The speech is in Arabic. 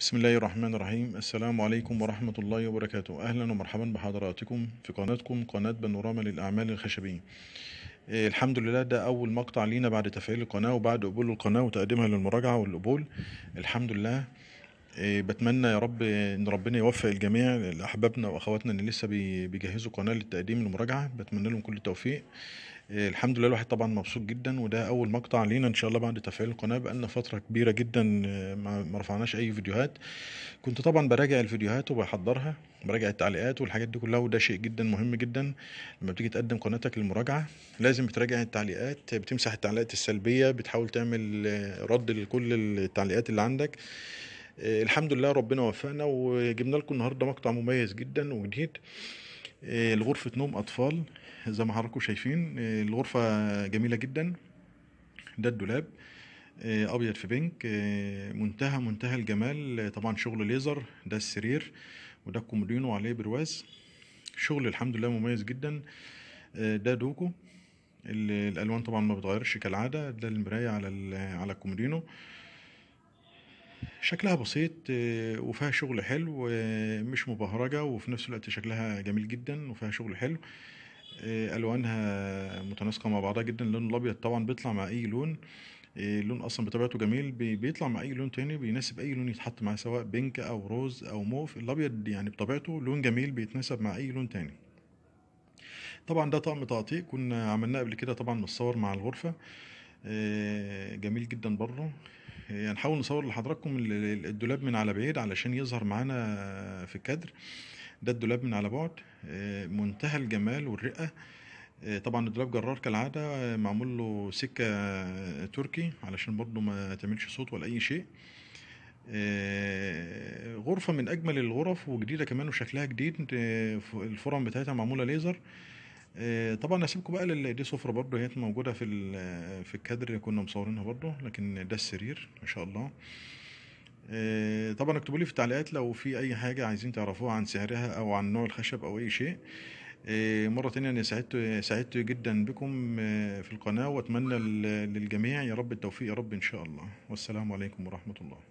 بسم الله الرحمن الرحيم السلام عليكم ورحمة الله وبركاته أهلا ومرحبا بحضراتكم في قناتكم قناة بانوراما للأعمال الخشبية الحمد لله ده أول مقطع لينا بعد تفعيل القناة وبعد قبول القناة وتقديمها للمراجعة والقبول الحمد لله بتمنى يا رب ان ربنا يوفق الجميع لاحبابنا واخواتنا اللي لسه بيجهزوا قناه للتقديم للمراجعه بتمنى لهم كل التوفيق إيه، الحمد لله الواحد طبعا مبسوط جدا وده اول مقطع لينا ان شاء الله بعد تفعيل القناه بقالنا فتره كبيره جدا آه، ما رفعناش اي فيديوهات كنت طبعا براجع الفيديوهات وبحضرها براجع التعليقات والحاجات دي كلها وده شيء جدا مهم جدا لما بتيجي تقدم قناتك للمراجعه لازم بتراجع التعليقات بتمسح التعليقات السلبيه بتحاول تعمل آه، رد لكل التعليقات اللي عندك آه، الحمد لله ربنا وفقنا وجبنا لكم النهارده مقطع مميز جدا وجديد آه، الغرفة نوم أطفال زي ما حضراتكم شايفين آه، الغرفة جميلة جدا ده الدولاب آه، أبيض في بينك منتهى منتهى الجمال طبعا شغل ليزر ده السرير وده الكومودينو عليه برواز شغل الحمد لله مميز جدا ده دوكو الالوان طبعا ما بتغيرش كالعاده ده المرايه على على الكومودينو شكلها بسيط آه، وفيها شغل حلو آه، مش مبهرجة وفي نفس الوقت شكلها جميل جدا وفيها شغل حلو آه، الوانها متناسقه مع بعضها جدا اللون الابيض طبعا بيطلع مع اي لون اللون اصلا بطبيعته جميل بيطلع مع اي لون تاني بيناسب اي لون يتحط معاه سواء بينك او روز او موف الابيض يعني بطبيعته لون جميل بيتناسب مع اي لون تاني طبعا ده طقم طقطيق كنا عملناه قبل كده طبعا متصور مع الغرفه جميل جدا بره يعني نحاول نصور لحضراتكم الدولاب من على بعيد علشان يظهر معانا في الكادر ده الدولاب من على بعد آه، منتهى الجمال والرقه آه، طبعا الدولاب جرار كالعاده آه، معمول له سكه تركي علشان برضه ما تعملش صوت ولا اي شيء غرفة من أجمل الغرف وجديدة كمان وشكلها جديد الفرن بتاعتها معمولة ليزر آه، طبعا هسيبكم بقى لل... دي سفره برضو هي موجوده في في الكادر اللي كنا مصورينها برضو لكن ده السرير ان شاء الله آه، طبعا اكتبوا لي في التعليقات لو في اي حاجه عايزين تعرفوها عن سعرها او عن نوع الخشب او اي شيء آه، مرة تانية أنا سعدت سعدت جدا بكم في القناة وأتمنى للجميع يا رب التوفيق يا رب إن شاء الله والسلام عليكم ورحمة الله